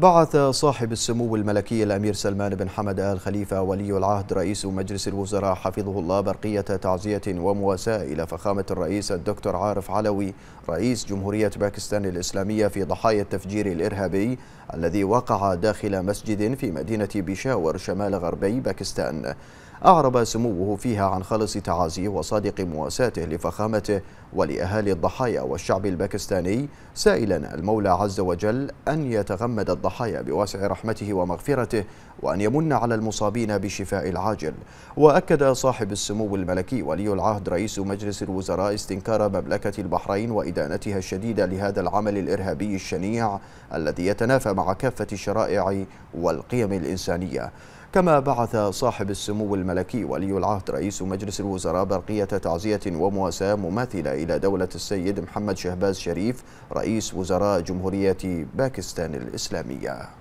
بعث صاحب السمو الملكي الأمير سلمان بن حمد آل خليفة ولي العهد رئيس مجلس الوزراء حفظه الله برقية تعزية ومواساة إلى فخامة الرئيس الدكتور عارف علوي رئيس جمهورية باكستان الإسلامية في ضحايا التفجير الإرهابي الذي وقع داخل مسجد في مدينة بيشاور شمال غربي باكستان أعرب سموه فيها عن خالص تعازيه وصادق مواساته لفخامته ولأهالي الضحايا والشعب الباكستاني سائلا المولى عز وجل أن يتغمد الضحايا بواسع رحمته ومغفرته وأن يمن على المصابين بشفاء العاجل وأكد صاحب السمو الملكي ولي العهد رئيس مجلس الوزراء استنكار مملكة البحرين وإدانتها الشديدة لهذا العمل الإرهابي الشنيع الذي يتنافى مع كافة الشرائع والقيم الإنسانية كما بعث صاحب السمو الملكي ولي العهد رئيس مجلس الوزراء برقية تعزية ومواساة مماثلة إلى دولة السيد محمد شهباز شريف رئيس وزراء جمهورية باكستان الإسلامية